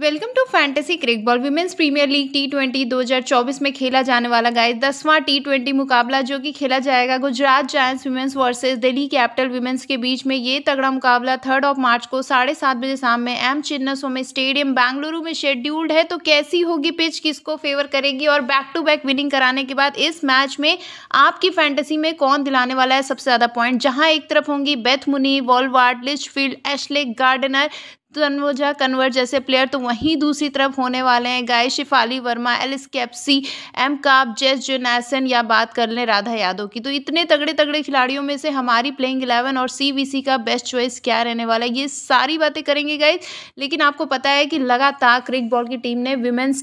welcome to fantasy Cricball women's Premier League T twenty दो हज़ार चौबीस में खेला जाने वाला गाय दसवां टी ट्वेंटी मुकाबला जो कि खेला जाएगा Gujarat Giants women's versus Delhi capital women's के बीच में ये तगड़ा मुकाबला थर्ड ऑफ मार्च को साढ़े सात बजे शाम में एम चिन्नस्वामी स्टेडियम बेंगलुरु में शेड्यूल्ड है तो कैसी होगी पिच किसको फेवर करेगी और बैक टू बैक विनिंग कराने के बाद इस मैच में आपकी फैंटेसी में कौन दिलाने वाला है सबसे ज़्यादा पॉइंट जहाँ एक तरफ होंगी Beth Mooney Wolvaardt Litchfield Ashleigh Gardner Tanuja Kanwar जैसे प्लेयर तो वहीं दूसरी तरफ होने वाले हैं गाय Shafali Verma Alice Capsey M Kapp Jess Jonassen या बात कर लें राधा यादव की तो इतने तगड़े तगड़े खिलाड़ियों में से हमारी प्लेइंग इलेवन और सी का बेस्ट चॉइस क्या रहने वाला है ये सारी बातें करेंगे गाय लेकिन आपको पता है कि लगातार क्रिक बॉल की टीम ने विमेंस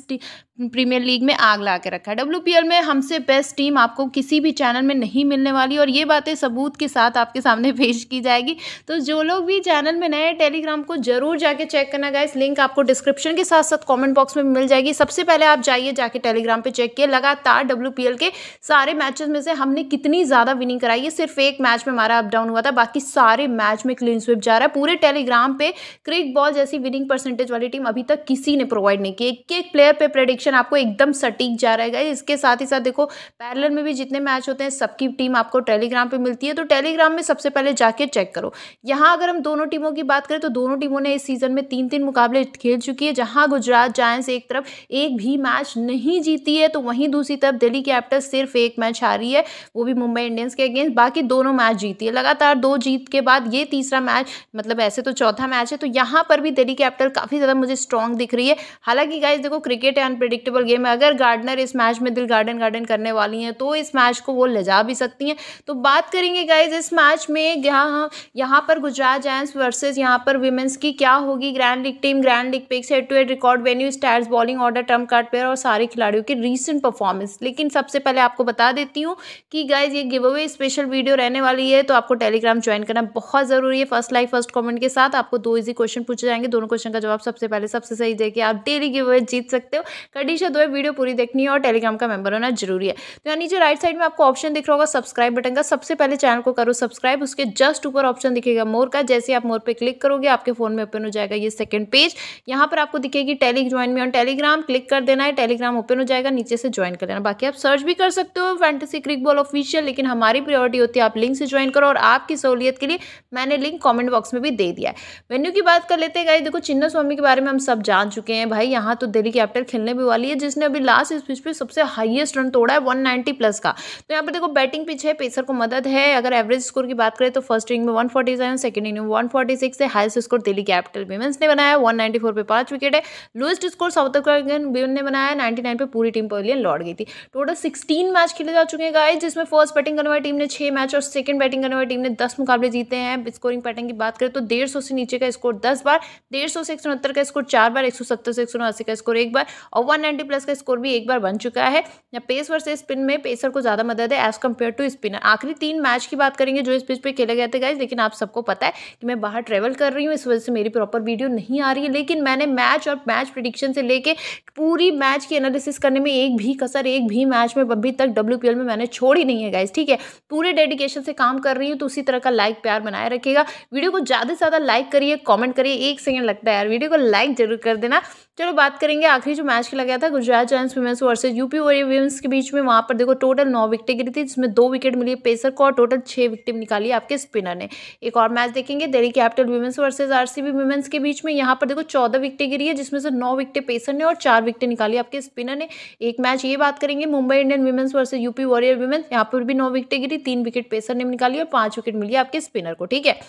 प्रीमियर लीग में आग ला के रखा है डब्ल्यू में हमसे बेस्ट टीम आपको किसी भी चैनल में नहीं मिलने वाली और ये बातें सबूत के साथ आपके सामने पेश की जाएगी तो जो लोग भी चैनल में नए टेलीग्राम को जरूर जाके चेक करना गाइस लिंक आपको डिस्क्रिप्शन के साथ साथ कॉमेंट बॉक्स में मिल जाएगी सबसे पहले आप जाइए जाके टेलीग्राम पर चेक किए लगातार डब्ल्यू के सारे मैचेस में से हमने कितनी ज़्यादा विनिंग कराई है सिर्फ एक मैच में हमारा अपडाउन हुआ था बाकी सारे मैच में क्लीन स्विप जा रहा है पूरे टेलीग्राम पर क्रिक बॉल जैसी विनिंग परसेंटेज वाली टीम अभी तक किसी ने प्रोवाइड नहीं की एक एक प्लेयर पर प्रेडिक्शन क्वेश्चन आपको एकदम सटीक जा रहेगा इसके साथ ही साथ देखो पैरलर में भी जितने मैच होते हैं सबकी टीम आपको टेलीग्राम पर मिलती है तो टेलीग्राम में सबसे पहले जाके चेक करो यहाँ अगर हम दोनों टीमों की बात करें तो दोनों टीमों ने इस सीज़न में तीन तीन मुकाबले खेल चुकी है जहाँ गुजरात जायंस एक तरफ एक भी मैच नहीं जीती है तो वहीं दूसरी तरफ दिल्ली कैपिटल्स सिर्फ एक मैच हारी है वो भी मुंबई इंडियंस के अगेंस्ट बाकी दोनों मैच जीती है लगातार दो जीत के बाद ये तीसरा मैच मतलब ऐसे तो चौथा मैच है तो यहाँ पर भी दिल्ली कैपिटल काफ़ी ज़्यादा मुझे स्ट्रॉन्ग दिख रही है हालांकि गाइज देखो क्रिकेट है अनप्रिडिक्टेबल गेम है अगर गार्डनर इस मैच में दिल गार्डन गार्डन करने वाली हैं तो इस मैच को वो ले जा भी सकती हैं तो बात करेंगे गाइज इस मैच में यहाँ यहाँ पर गुजरात जैंस वर्सेज यहाँ पर वीमेंस की क्या होगी grand league team grand league picks head to head record venue stars bowling order term card pair और सारे खिलाड़ियों की रीसेंट परफॉर्मेंस लेकिन सबसे पहले आपको बता देती हूँ कि गाइज ये गिव अवे स्पेशल वीडियो रहने वाली है तो आपको टेलीग्राम ज्वाइन करना बहुत ज़रूरी है फर्स्ट लाइक फर्स्ट कमेंट के साथ आपको दो इजी क्वेश्चन पूछे जाएंगे दोनों क्वेश्चन का जवाब सबसे पहले सबसे सही देखिए आप डेली गिव अवे जीत सकते हो कंडीशन दो है वीडियो पूरी देखनी है और टेलीग्राम का मेंबर होना जरूरी है तो यहाँ नीचे राइट साइड में आपको ऑप्शन दिख रहा होगा सब्सक्राइब बटन का सबसे पहले चैनल को करो सब्सक्राइब उसके जस्ट ऊपर ऑप्शन दिखेगा मोर का जैसे आप मोर पर क्लिक करोगे आपके फोन में ओपन हो जाएगा ये सेकंड पेज यहाँ पर आपको दिखेगी टेली ज्वाइन में ऑन टेलीग्राम क्लिक कर देना है टेलीग्राम ओपन हो जाएगा नीचे से ज्वाइन कर लेना बाकी आप सर्च भी कर सकते हो फैंटेसी क्रिक बॉल ऑफिशियल लेकिन हमारी प्रियोरिटी होती है आप लिंक से ज्वाइन करो और आपकी सहूलियत के लिए मैंने लिंक कॉमेंट बॉक्स में भी दे दिया है वेन्यू की बात कर लेते हैं गाई देखो चिन्ना स्वामी के बारे में हम सब जान चुके हैं भाई यहाँ तो दिल्ली कैपिटल खेलने भी वाली है जिसने अभी लास्ट इस पिच पे सबसे हाईएस्ट रन तोड़ा है वन प्लस का तो यहाँ पर देखो बैटिंग पिच है पेसर को मदद है अगर एवरेज स्कोर की बात करें तो फर्स्ट इनिंग में one forty seven second inning one forty six है highest score Delhi capital women's ने बनाया वन नाइन्टी फोर पे पांच विकेट है lowest score South African women ने बनाया नाइन्टी नाइन पे पूरी टीम पवेलियन लौट गई थी टोटल सिक्सटीन मैच खेले जा चुके हैं जिसमें फर्स्ट बैटिंग करने वाली टीम ने छह मैच और सेकंड बैटिंग करने वाली टीम ने दस मुकाबले जीते हैं स्कोरिंग पैटर्न की बात करें तो डेढ़ से नीचे का स्कोर दस बार डेढ़ से एक का स्कोर चार बार एक से एक का स्कोर एक बार और वन 190 प्लस का स्कोर भी एक बार बन चुका है या पेस वर्सेज स्पिन में पेसर को ज़्यादा मदद है एज कम्पेयर टू स्पिनर आखिरी तीन मैच की बात करेंगे जो इस पिच पे खेले गए थे गाइज लेकिन आप सबको पता है कि मैं बाहर ट्रेवल कर रही हूँ इस वजह से मेरी प्रॉपर वीडियो नहीं आ रही है लेकिन मैंने मैच और मैच प्रिडिक्शन से लेके पूरी मैच की एनालिसिस करने में एक भी कसर एक भी मैच में अभी तक डब्ल्यू में मैंने छोड़ी नहीं है गाइज ठीक है पूरे डेडिकेशन से काम कर रही हूँ तो उसी तरह का लाइक प्यार बनाए रखेगा वीडियो को ज़्यादा से ज़्यादा लाइक करिए कॉमेंट करिए एक सेकेंड लगता है यार वीडियो को लाइक जरूर कर देना चलो बात करेंगे आखिरी जो मैच खेला गया था Gujarat giants women's versus UP Warrior women's के बीच में वहाँ पर देखो टोटल नौ विकेटें गिरी थी जिसमें दो विकेट मिली पेसर को और टोटल छः विकेट निकाली आपके स्पिनर ने एक और मैच देखेंगे Delhi capital women's versus RCB women's के बीच में यहाँ पर देखो चौदह विकेटें गिरी है जिसमें से नौ विकेटें पेसर ने और चार विकेटें निकाली आपके स्पिनर ने एक मैच ये बात करेंगे Mumbai Indian women's versus UP Warrior women's यहाँ पर भी नौ विकेटें गिरी तीन विकेट पेसर ने निकाली और पाँच विकेट मिली आपके स्पिनर को ठीक है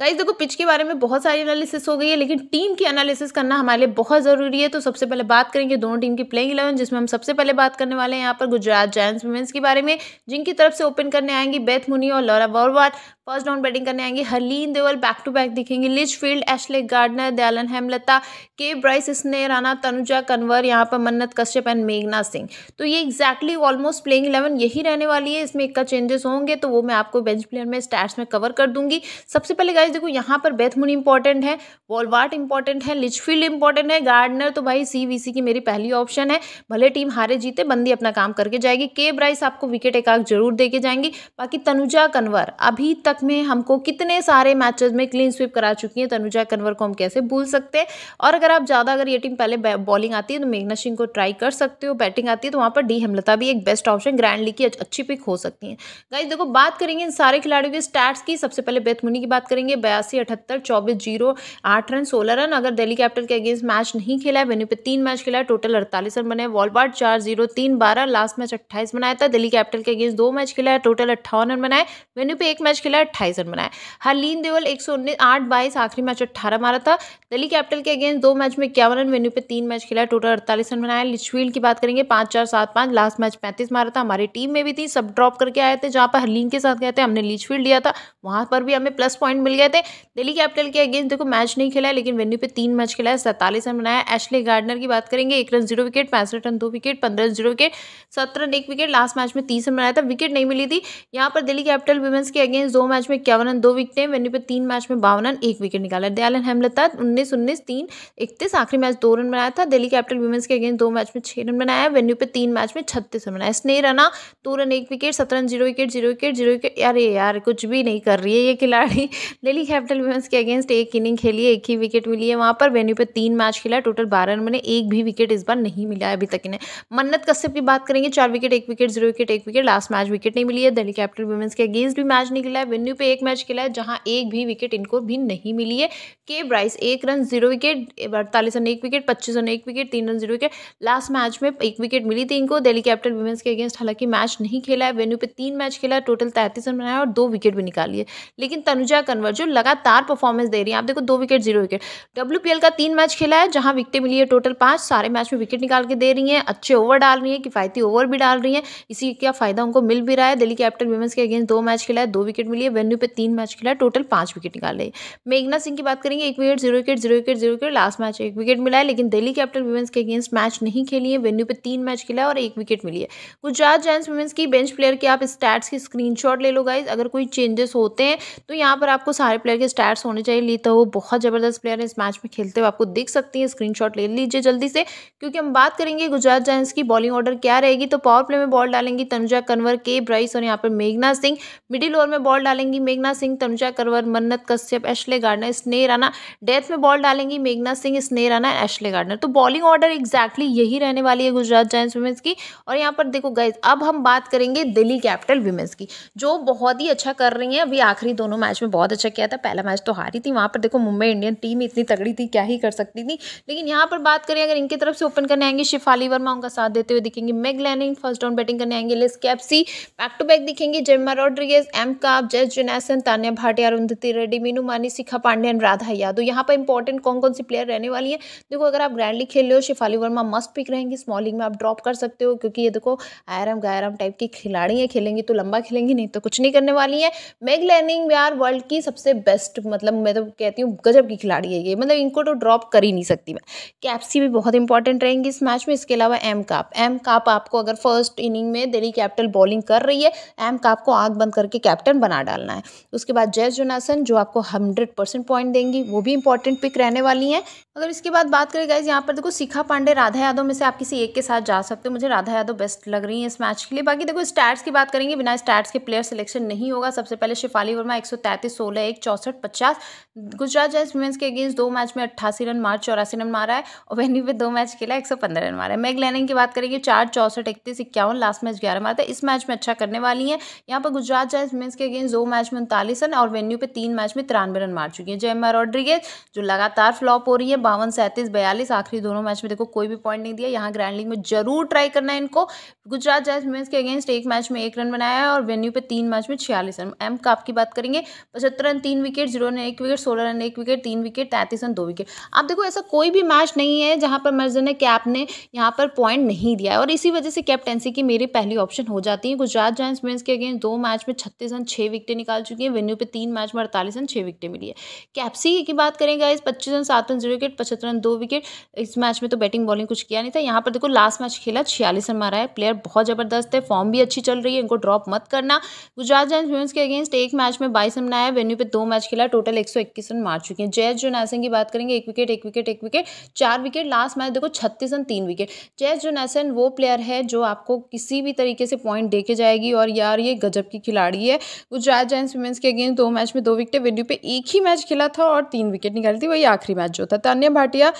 गाइज देखो पिच के बारे में बहुत सारी एनालिसिस हो गई है लेकिन टीम की एनालिसिस करना हमारे लिए बहुत ज़रूरी है तो सबसे पहले बात करेंगे दोनों टीम की प्लेइंग इलेवन जिसमें हम सबसे पहले बात करने वाले हैं यहाँ पर गुजरात जायंट्स वुमेंस के बारे में जिनकी तरफ से ओपन करने आएंगी बेथ मुनी और Laura Wolvaardt first down batting करने आएंगे Harleen Deol back to back दिखेंगे field Ashleigh Gardner Dayalan Hemalatha के ब्राइस स्ने राना तनुजा कन्वर यहाँ पर मन्नत कश्यप एंड मेघना सिंह तो ये एक्जैक्टली ऑलमोस्ट प्लेइंग इलेवन यही रहने वाली है इसमें इक्का चेंजेस होंगे तो वो मैं आपको बेंच प्लेयर में स्टैट्स में कवर कर दूंगी सबसे पहले गाइज देखो यहाँ पर बेथमुन इंपॉर्टेंट है वॉलवार्ट इंपॉर्टेंट है लिचफील्ड इंपॉर्टेंट है गार्डनर तो भाई सी वी सी की मेरी पहली ऑप्शन है भले टीम हारे जीते बंदी अपना काम करके जाएगी के ब्राइस आपको विकेट एकाक जरूर दे के जाएंगी बाकी तनुजा कन्वर अभी तक में हमको कितने सारे मैचेस में क्लीन स्वीप करा चुकी है तनुजा कन्वर को हम कैसे भूल सकते हैं और अगर आप ज़्यादा अगर ये टीम पहले बॉलिंग आती है तो मेघना सिंह को ट्राई कर सकते हो बैटिंग आती है तो वहाँ पर डी हेमलता भी एक बेस्ट ऑप्शन ग्रैंड लीग की अच्छी पिक हो सकती है गाइज देखो बात करेंगे इन सारे खिलाड़ियों के स्टार्ट की सबसे पहले बेथमुनी की बात करेंगे लिए बयासी अठहत्तर चौबीस जीरो आठ रन सोलह रन अगर दिल्ली कैपिटल के अगेंस्ट मैच नहीं खेला है वेन्यू पे तीन मैच खेला है टोटल अड़तालीस रन बने वॉलबार्ट चार जीरो तीन बारह लास्ट मैच अट्ठाईस बनाया था दिल्ली कैपिटल के अगेंस्ट दो मैच खेला है टोटल अट्ठावन रन बनाए वेन्यू पे एक मैच खेला है अट्ठाईस रन बनाए हरलीन देवल एक सौ उन्नीस आठ बाईस आखिरी मैच अट्ठारह मारा था दिल्ली कैपिटल के अगेंस्ट दो मैच में इक्यावन रन वेन्यू पे तीन मैच खेला है टोटल अड़तालीस रन बनाया लिचवील की बात करेंगे पाँच चार सात पाँच लास्ट मैच पैंतीस मारा था हमारी टीम में भी थी सब ड्रॉप करके आए थे जहाँ पर हरलीन के साथ गए थे हमने लीचफील्ड लिया था वहाँ पर भी हमें प्लस पॉइंट मिल गया गए थे दिल्ली कैपिटल के अगेंस्ट देखो मैच नहीं खेला है लेकिन वेन्यू पे तीन मैच खेला है सैंतालीस रन बनाया एशले गार्डनर की बात करेंगे एक रन जीरो विकेट पैंसठ रन दो विकेट पंद्रह जीरो विकेट सत्रह रन एक विकेट लास्ट मैच में तीस रन बनाया था विकेट नहीं मिली थी यहाँ पर दिल्ली कैपिटल वुमेंस के अगेंस्ट दो मैच में इक्यावन रन दो विकेटें वेन्यू पे तीन मैच में बावन रन एक विकेट निकाला दयाल हेमलता उन्नीस उन्नीस तीन इकतीस आखिरी मैच दो रन बनाया था दिल्ली कैपिटल वुमेंस के अगेंस्ट दो मैच में छह रन बनाया वेन्यू पे तीन मैच में छत्तीस रन बनाया स्नेह रना दो रन एक विकेट सत्रह run zero wicket zero wicket zero wicket ये यार कुछ भी नहीं कर रही है ये खिलाड़ी डेली कैपिटल वुमेंस के अगेंस्ट एक इनिंग खेली एक ही विकेट मिली है वहाँ पर वेन्यू पे तीन मैच खेला टोटल बारह रन बने एक भी विकेट इस बार नहीं मिला है अभी तक इन्हें मन्नत कश्यप की बात करेंगे चार विकेट एक विकेट जीरो विकेट एक विकेट लास्ट मैच विकेट नहीं मिली है दिल्ली कैपिटल वुमेंस के अगेंस्ट भी मैच निकला है वेन्यू पे एक मैच खेला है जहाँ एक भी विकेट इनको भी नहीं मिली है के ब्राइस एक रन जीरो विकेट अड़तालीस रन एक विकेट पच्चीस रन एक विकेट तीन run zero wicket last match में एक विकेट मिली थी इनको दिल्ली कैपिटल वुमेंस के अगेंस्ट हालांकि मैच नहीं खेला है वेन्यू पे तीन मैच खेला टोटल तैंतीस रन बनाया और दो विकेट भी निकाली है लेकिन तनुजा कन्वर जो लगातार परफॉर्मेंस दे रही है आप देखो दो विकेट जीरो विकेट डब्ल्यू का तीन मैच खेला है जहां विकेटें मिली है टोटल पांच सारे मैच में विकेट निकाल के दे रही है अच्छे ओवर डाल रही है किफायती ओवर भी डाल रही है इसी का फायदा उनको मिल भी रहा है दिल्ली कैपिटल वुमेंस के अगेंस्ट दो मैच खेला है दो विकेट मिली है वेन्यू पे तीन मैच खेला है टोटल पांच विकेट निकाल रही है मेघना सिंह की बात करेंगे एक wicket zero wicket zero wicket zero wicket last match एक विकेट मिला है लेकिन दिल्ली कैपिटल वुमेंस के अगेंस्ट मैच नहीं खेली है वेन्यू पे तीन मैच खेला है और एक विकेट मिली है गुजरात जैंस वुमेंस की बेंच प्लेयर की आप स्टैट्स की स्क्रीनशॉट ले लो गाइज अगर कोई चेंजेस होते हैं तो यहाँ पर आपको सारे प्लेयर के स्टैट्स होने चाहिए ली तो वो बहुत ज़बरदस्त प्लेयर है इस मैच में खेलते हुए आपको देख सकती हैं स्क्रीनशॉट ले लीजिए जल्दी से क्योंकि हम बात करेंगे गुजरात जायंट्स की बॉलिंग ऑर्डर क्या रहेगी तो पावर प्ले में बॉल डालेंगी तनुजा कंवर के ब्राइस और यहाँ पर मेघना सिंह मिडिल ओवर में बॉल डालेंगी मेघना Singh Tanuja Kanwar Mannat Kashyap Ashleigh Gardner Sneh Rana death में बॉल डालेंगी मेघना सिंह स्ने राना एशले गार्डनर तो बॉलिंग ऑर्डर एक्जैक्टली यही रहने वाली है गुजरात जायंट्स वुमेंस की और यहाँ पर देखो गाइज अब हम बात करेंगे दिल्ली कैपिटल वुमेंस की जो बहुत ही अच्छा कर रही है अभी आखिरी दोनों मैच में बहुत अच्छा किया था पहला मैच तो हारी थी वहाँ पर देखो मुंबई इंडियन टीम इतनी तगड़ी थी क्या ही कर सकती थी लेकिन यहाँ पर बात करें अगर इनकी तरफ से ओपन करने आएंगे शिफाली वर्मा उनका साथ देते हुए दिखेंगे Meg Lanning first round batting करने आएंगे Alice Capsey back to back दिखेंगे जेम्मा रॉड्रिगेज एम काप जय जुनेसन तान्या भाटिया अरुंधति रेड्डी मीनू मानी शिखा एंड राधा यादव यहाँ पर इंपॉर्टेंट कौन कौन सी प्लेयर रहने वाली है देखो अगर आप ग्रैंडली खेल रहे हो शिफाली वर्मा मस्ट पिक रहेंगी स्मॉलिंग में आप ड्रॉप कर सकते हो क्योंकि ये देखो आयरम गायरम टाइप की खिलाड़ी हैं खेलेंगी तो लंबा खेलेंगी नहीं तो कुछ नहीं करने वाली है मेग लैनिंग यार वर्ल्ड की सबसे सबसे बेस्ट मतलब मैं तो कहती हूँ गजब की खिलाड़ी है ये मतलब इनको तो ड्रॉप कर ही नहीं सकती मैं कैप्सी भी बहुत इंपॉर्टेंट रहेंगी इस मैच में इसके अलावा एम काप एम काप आपको अगर फर्स्ट इनिंग में दिल्ली कैपिटल बॉलिंग कर रही है एम काप को आँख बंद करके कैप्टन बना डालना है उसके बाद जय जोनासन जो आपको हंड्रेड परसेंट पॉइंट देंगी वो भी इंपॉर्टेंट पिक रहने वाली हैं अगर इसके बाद बात करें गाइज यहाँ पर देखो शिखा पांडे राधा यादव में से आप किसी एक के साथ जा सकते हो मुझे राधा यादव बेस्ट लग रही है इस मैच के लिए बाकी देखो स्टैट्स की बात करेंगे बिना स्टैट्स के प्लेयर सिलेक्शन नहीं होगा सबसे पहले शिफाली वर्मा एक सौ तैंतीस सोलह एक एक चौंसठ पचास गुजरात जायंस वुमेंस के अगेंस्ट दो मैच में अट्ठासी रन मार चौरासी रन मारा है और वहनी पे दो मैच खेला एक सौ पंद्रह रन मारा है मैग लैनिंग की बात करेंगे चार चौंसठ इकतीस इक्यावन लास्ट मैच ग्यारह मारा था इस मैच में अच्छा करने वाली है यहाँ पर गुजरात जायंस वुमेंस के अगेंस्ट दो मैच में उनतालीस रन और वेन्यू पर तीन मैच में तिरानवे रन मार चुकी है जय जेमा रॉड्रिगेज जो लगातार फ्लॉप हो रही है बावन सैंतीस बयालीस आखिरी दोनों मैच में देखो कोई भी पॉइंट नहीं दिया यहाँ ग्रैंड लीग में जरूर ट्राई करना है इनको गुजरात जायंस वुमेंस के अगेंस्ट एक मैच में एक रन बनाया है और वेन्यू पर तीन मैच में छियालीस रन एम काफ की बात करेंगे पचहत्तर रन तीन विकेट जीरो रन एक विकेट सोलह रन एक विकेट तीन विकेट तैंतीस रन दो विकेट आप देखो ऐसा कोई भी मैच नहीं है जहाँ पर मर्जर ने कैप ने यहाँ पर पॉइंट नहीं दिया है और इसी वजह से कैप्टेंसी की मेरी पहली ऑप्शन हो जाती है गुजरात जायंट्स मेन्स के अगेंस्ट दो मैच में छत्तीस रन छः विकेटें निकाल चुकी हैं वेन्यू पर तीन मैच में अड़तालीस रन छः विकेटें मिली है कैप्सी की बात करें गाइज पच्चीस रन सात रन जीरो विकेट पचहत्तर रन दो विकेट इस मैच में तो बैटिंग बॉलिंग कुछ किया नहीं था यहाँ पर देखो लास्ट मैच खेला छियालीस रन मारा है प्लेयर बहुत ज़बरदस्त है फॉर्म भी अच्छी चल रही है इनको ड्रॉप मत करना गुजरात जायंट्स मेन्स के अगेंस्ट एक मैच में बाईस रन बनाया वेन्यू पर दो मैच खेला टोटल एक रन मार चुके हैं जयस जोनासन की बात करेंगे एक विकेट एक विकेट एक विकेट चार विकेट लास्ट मैच देखो छत्तीस रन तीन विकेट जयस जोनासन वो प्लेयर है जो आपको किसी भी तरीके से पॉइंट देके जाएगी और यार ये गजब की खिलाड़ी है गुजरात जैंस वुमेंस के अगेंस्ट दो मैच में दो विकेट वेन्यू पर एक ही मैच खेला था और तीन विकेट निकाली थी वही आखिरी मैच जो था तान्या भाटिया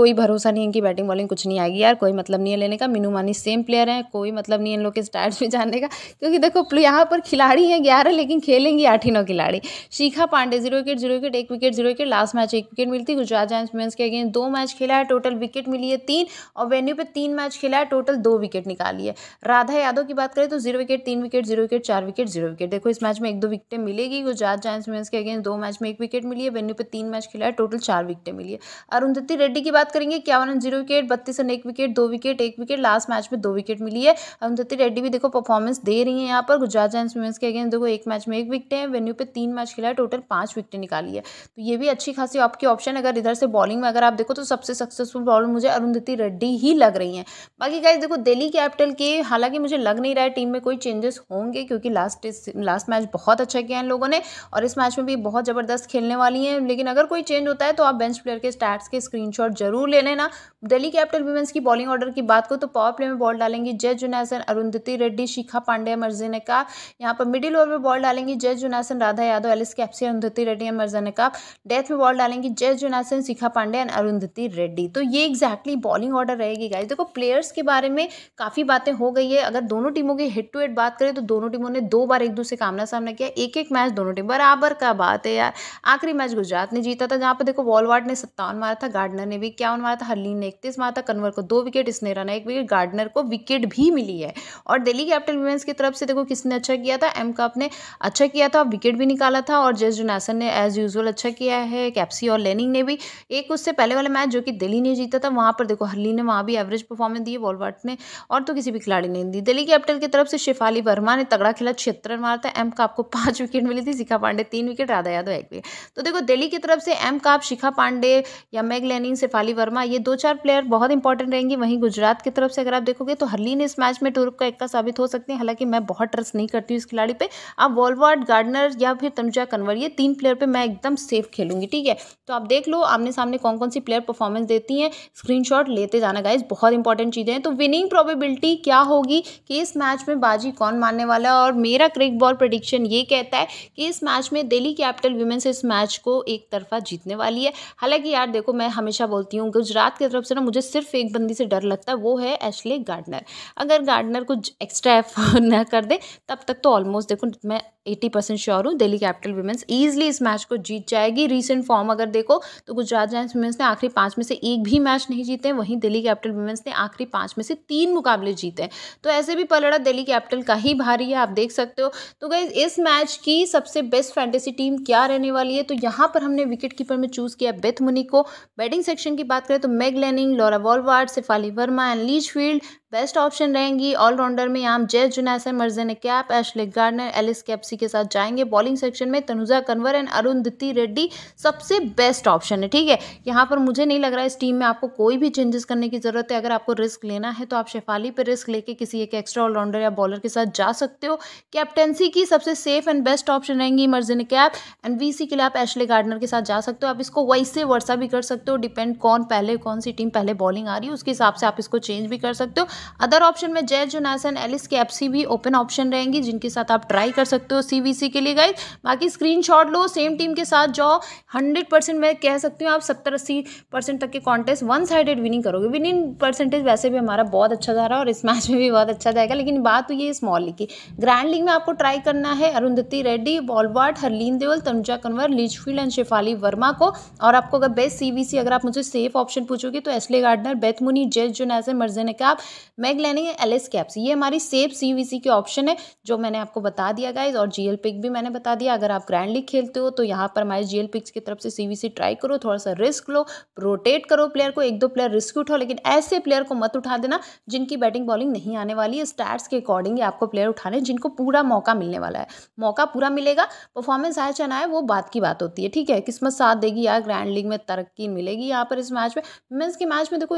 कोई भरोसा नहीं है इनकी बैटिंग बॉलिंग कुछ नहीं आएगी यार कोई मतलब नहीं है लेने का मीनू मानी सेम प्लेयर है कोई मतलब नहीं इन लोग के स्टार्ट में जाने का क्योंकि देखो यहाँ पर खिलाड़ी हैं ग्यारह लेकिन खेलेंगी आठ ही नौ खिलाड़ी Shikha Pandey zero wicket zero wicket एक wicket zero wicket last match एक विकेट मिलती गुजरात जाइंट्स वुमेंस के अगेंस्ट दो मैच खेला है टोटल विकेट मिली है तीन और वेन्यू पर तीन मैच खेला है टोटल दो विकेट निकाली है राधा यादव की बात करें तो जीरो विकेट तीन विकेट जीरो विकेट चार विकेट जीरो विकेट देखो इस मैच में एक दो विकेटें मिलेगी गुजरात जाइंट्स वुमेंस के अगेंस्ट दो मैच में एक विकेट मिली है वेन्यू पर तीन मैच खेला है टोटल चार विकेटें मिली है अरुंधति रेड्डी की बात करेंगे इक्यावन जीरो विकेट बत्तीस रन एक विकेट दो विकेट एक विकेट लास्ट मैच में दो विकेट मिली है अरुंधति रेड्डी भी देखो परफॉर्मेंस दे रही है यहाँ पर गुजरात जैन वुमेंस के अगेंस्ट देखो एक मैच में एक विकेट है वेन्यू पर तीन मैच खिलाया टोटल पाँच विकेट निकाली है तो ये भी अच्छी खासी आपकी ऑप्शन अगर इधर से बॉलिंग में अगर आप देखो तो सबसे सक्सेसफुल बॉलर मुझे अरुंधति रेड्डी ही लग रही हैं बाकी गाइज देखो दिल्ली कैपिटल के हालांकि मुझे लग नहीं रहा है टीम में कोई चेंजेस होंगे क्योंकि लास्ट लास्ट मैच बहुत अच्छा किया इन लोगों ने और इस मैच में भी बहुत ज़बरदस्त खेलने वाली हैं लेकिन अगर कोई चेंज होता है तो आप बेंच प्लेयर के स्टैट्स के स्क्रीन जरूर ले लेना दिल्ली कैपिटल वीमेंस की बॉलिंग ऑर्डर की बात को तो पावर प्ले में बॉल डालेंगी जय जुनासन अरुंधति रेड्डी शिखा पांडे मर्जी ने कहा यहाँ पर मिडिल ओवर में बॉल डालेंगी जय जुनासन राधा यादव पैलेस के आपसे अरुंधति रेड्डी एंड एम मर्जनका डेथ में बॉल डालेंगे Jess Jonassen Shikha Pandey and Arundhati Reddy तो ये एग्जैक्टली बॉलिंग ऑर्डर रहेगी गाइज देखो प्लेयर्स के बारे में काफ़ी बातें हो गई है अगर दोनों टीमों की हेड टू हेड बात करें तो दोनों टीमों ने दो बार एक दूसरे का आमना सामना किया एक एक मैच दोनों टीम बराबर का बात है यार आखिरी मैच गुजरात ने जीता था जहाँ पर देखो वॉलवार्ड ने सत्तावन मारा था गार्डनर ने भी इक्यावन मारा था हरलीन ने इकतीस मारा था कन्वर को दो विकेट इसने ने एक विकेट गार्डनर को विकेट भी मिली है और दिल्ली कैपिटल वुमेंस की तरफ से देखो किसने अच्छा किया था एम कप ने अच्छा किया था विकेट भी निकाला था था और जेस जोनासन ने एज़ यूज़ुअल अच्छा किया है कैप्सी और लेनिंग ने भी एक उससे पहले वाला मैच जो कि दिल्ली ने जीता था वहाँ पर देखो हरली ने वहाँ भी एवरेज परफॉर्मेंस दी वॉलवार्ट ने और तो किसी भी खिलाड़ी ने दी दिल्ली कैपिटल की तरफ से शिफाली वर्मा ने तगड़ा खेला छिहत्तर रन मारा था एम काप को पाँच विकेट मिली थी शिखा पांडे तीन विकेट राधा यादव एक भी तो देखो दिल्ली की तरफ से एम काप शिखा पांडे या मैग लेनिंग शिफाली वर्मा ये दो चार प्लेयर बहुत इंपॉर्टेंट रहेंगे वहीं गुजरात की तरफ से अगर आप देखोगे तो हरली ने इस मैच में टूरप का इक्का साबित हो सकते हैं हालांकि मैं बहुत ट्रस्ट नहीं करती हूँ इस खिलाड़ी पर आप वॉलवार्ड गार्डनर या फिर तनुजा पूजा कन्वर ये तीन प्लेयर पे मैं एकदम सेफ खेलूंगी ठीक है तो आप देख लो आमने सामने कौन कौन सी प्लेयर परफॉर्मेंस देती हैं स्क्रीनशॉट लेते जाना गाइज बहुत इंपॉर्टेंट चीज़ें हैं तो विनिंग प्रोबेबिलिटी क्या होगी कि इस मैच में बाजी कौन मारने वाला है और मेरा क्रिक बॉल प्रडिक्शन ये कहता है कि इस मैच में दिल्ली कैपिटल वुमेन्स इस मैच को एक जीतने वाली है हालांकि यार देखो मैं हमेशा बोलती हूँ गुजरात की तरफ से ना मुझे सिर्फ एक बंदी से डर लगता है वो है एशले गार्डनर अगर गार्डनर कुछ एक्स्ट्रा एफ ना कर दे तब तक तो ऑलमोस्ट देखो मैं एट्टी परसेंट श्योर हूँ दिल्ली कैपिटल वुमेंस ईजिली इस मैच को जीत जाएगी रिसेंट फॉर्म अगर देखो तो गुजरात जायंट्स वुमेंस ने आखिरी पाँच में से एक भी मैच नहीं जीते हैं वहीं दिल्ली कैपिटल वुमेंस ने आखिरी पाँच में से तीन मुकाबले जीते हैं तो ऐसे भी पलड़ा दिल्ली कैपिटल का ही भारी है आप देख सकते हो तो गई इस मैच की सबसे बेस्ट फैंटेसी टीम क्या रहने वाली है तो यहाँ पर हमने विकेट कीपर में चूज़ किया बेथ मुनी को बैटिंग सेक्शन की बात करें तो Meg Lanning Laura Wolvaardt Shafali Verma and Litchfield best option रहेंगी ऑलराउंडर में यहाँ Jess Jonassen Marizanne Kapp Ashleigh Gardner Alice Capsey के साथ जाएंगे बॉलिंग सेक्शन में तनुजा कन्वर एंड अरुंधति रेड्डी सबसे बेस्ट ऑप्शन है ठीक है यहाँ पर मुझे नहीं लग रहा है इस टीम में आपको कोई भी चेंजेस करने की ज़रूरत है अगर आपको रिस्क लेना है तो आप शेफाली पर रिस्क लेके किसी एक एक्स्ट्रा ऑलराउंडर या बॉलर के साथ जा सकते हो कैप्टेंसी की सबसे सेफ एंड बेस्ट ऑप्शन रहेंगी मर्जन कैप एंड वी के लिए आप एशले गार्डनर के साथ जा सकते हो आप इसको वैसे वर्षा भी कर सकते हो डिपेंड कौन पहले कौन सी टीम पहले बॉलिंग आ रही है उसके हिसाब से आप इसको चेंज भी कर सकते हो अदर ऑप्शन में जैर जोनासन एलिस कैप्सी भी ओपन ऑप्शन रहेंगी जिनके साथ आप ट्राई कर सकते हो सीवीसी के लिए गाइज बाकी स्क्रीन लो सेम टीम के साथ जाओ हंड्रेड परसेंट मैं कह सकती हूँ आप सत्तर अस्सी परसेंट तक के कॉन्टेस्ट वन साइडेड विनिंग करोगे विनिंग परसेंटेज वैसे भी हमारा बहुत अच्छा जा रहा है और इस मैच में भी बहुत अच्छा जाएगा लेकिन बात हुई तो है स्मॉल लीग की ग्रैंड लीग में आपको ट्राई करना है Arundhati Reddy Wolvaardt Harleen Deol Tanuja Kanwar Litchfield and Shafali Verma को और आपको अगर बेस्ट सीवीसी अगर आप मुझे सेफ ऑप्शन पूछोगे तो Ashleigh Gardner Beth Mooney Jess Jonassen Marizanne Kapp Meg Lanning Alice Capsey ये हमारी सेब सी के ऑप्शन है जो मैंने आपको बता दिया गाइज और जी पिक भी मैंने बता दिया अगर आप ग्रैंड लीग खेलते हो तो यहाँ पर हमारे जीएल पिक्स की तरफ से सी ट्राई करो थोड़ा सा रिस्क लो रोटेट करो प्लेयर को एक दो प्लेयर रिस्क उठाओ लेकिन ऐसे प्लेयर को मत उठा देना जिनकी बैटिंग बॉलिंग नहीं आने वाली है स्टार्स के अकॉर्डिंग आपको प्लेयर उठाने जिनको पूरा मौका मिलने वाला है मौका पूरा मिलेगा परफॉर्मेंस आए चाहे आए वो बात की बात होती है ठीक है किस्मत साथ देगी यार ग्रैंड लीग में तरक्की मिलेगी यहाँ पर इस मैच में वुमेंस के मैच में देखो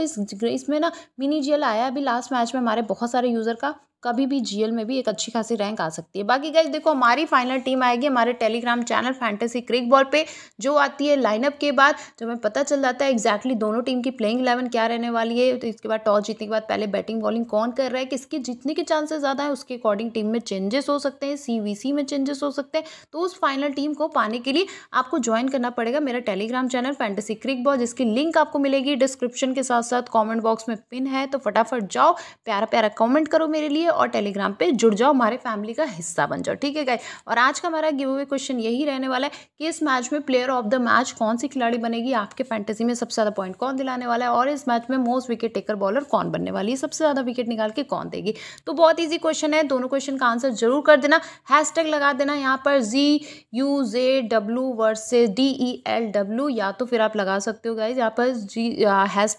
इसमें ना मिनी जेल आया अभी लास्ट मैच में हमारे बहुत सारे यूज़र का कभी भी जीएल में भी एक अच्छी खासी रैंक आ सकती है बाकी गैस देखो हमारी फाइनल टीम आएगी हमारे Telegram channel fantasy crick ball पे जो आती है लाइनअप के बाद जब हमें पता चल जाता है एक्जैक्टली दोनों टीम की प्लेइंग इलेवन क्या रहने वाली है तो इसके बाद टॉस जीतने के बाद पहले बैटिंग बॉलिंग कौन कर रहा है किसकी जीतने के चांसेस ज़्यादा है उसके अकॉर्डिंग टीम में चेंजेस हो सकते हैं सी में चेंजेस हो सकते हैं तो उस फाइनल टीम को पाने के लिए आपको ज्वाइन करना पड़ेगा मेरा Telegram channel fantasy crick ball जिसकी लिंक आपको मिलेगी डिस्क्रिप्शन के साथ साथ कॉमेंट बॉक्स में पिन है तो फटाफट जाओ प्यारा प्यारा कॉमेंट करो मेरे लिए और टेलीग्राम पे जुड़ जाओ हमारे फैमिली का हिस्सा बन जाओ ठीक है गाइज और आज का हमारा गिव अवे क्वेश्चन यही रहने वाला है कि इस मैच में प्लेयर ऑफ द मैच कौन सी खिलाड़ी बनेगी आपके फैंटेसी में सबसे ज़्यादा पॉइंट कौन दिलाने वाला है और इस मैच में मोस्ट विकेट टेकर बॉलर कौन बनने वाली है सबसे ज़्यादा विकेट निकाल के कौन देगी तो बहुत ईजी क्वेश्चन है दोनों क्वेश्चन का आंसर जरूर कर देना हैशटैग लगा देना यहाँ पर G U J W versus D E L W या तो फिर आप लगा सकते हो गाइज यहाँ पर G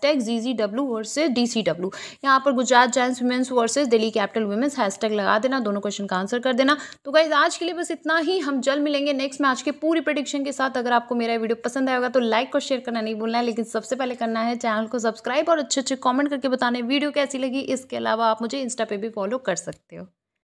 tag G G W versus D C W यहाँ पर Gujarat giants women's versus Delhi capital technical women's hashtag लगा देना दोनों क्वेश्चन का आंसर कर देना तो गाइज आज के लिए बस इतना ही हम जल्द मिलेंगे नेक्स्ट आज के पूरी प्रडिक्शन के साथ अगर आपको मेरा वीडियो पसंद आएगा तो लाइक और शेयर करना नहीं भूलना है लेकिन सबसे पहले करना है चैनल को सब्सक्राइब और अच्छे अच्छे कॉमेंट करके बताने वीडियो कैसी लगी इसके अलावा आप मुझे इंस्टा पे भी फॉलो कर सकते हो